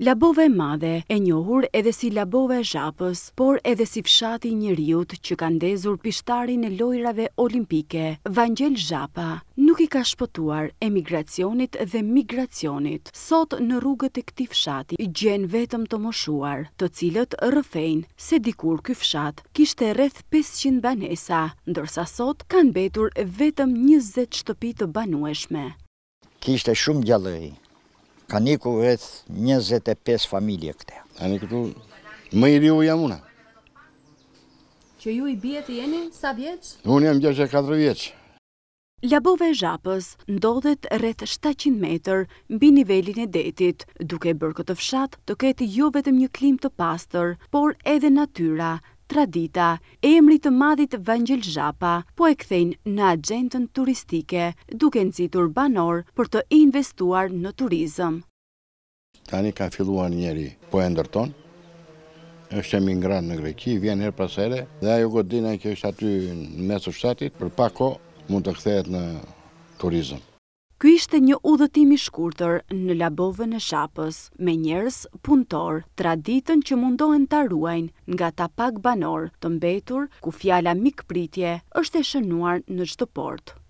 Labove madhe, e njohur edhe si labove zhapës, por edhe si fshati njëriut që kanë ndezur pishtari në lojrave olimpike, Vangel Zhapa nuk i ka shpëtuar emigracionit dhe migracionit. Sot në rrugët e këti fshati i gjen vetëm të moshuar, të cilët rëfejnë se dikur këj fshat kishte rreth 500 banesa, ndërsa sot kanë betur vetëm 20 shtëpi të banueshme. Kishte shumë gjallëri, Ka ku rreth 25 familje këte. A një këtu, më i riu jam una. Që ju i bjeti jeni, sa vjeç? Unë jam gjeshe 4 vjeç. Ljabove e Zhapës ndodhet rreth 700 meter mbi nivelin e detit, duke bërë këtë fshat të keti jo vetëm një klim të pastër, por edhe natyra tradita, e emri të madhit Vangel Zhapa, po e kthejnë në agentën turistike, duke në citur banor për të investuar në turizëm. Tani ka filluar njeri po e ndërton, është e mingrat në Greki, vjen her pasere, dhe ajo godina që kështë aty në mesë shtetit, për pako mund të kthejet në turizëm. Ky ishte një udhëtim i shkurtër në labovën e shapës, me njerës punëtor, traditën që mundohen të ruajnë nga ta pak banor të mbetur ku fjala mikë pritje është e shënuar në gjithë portë.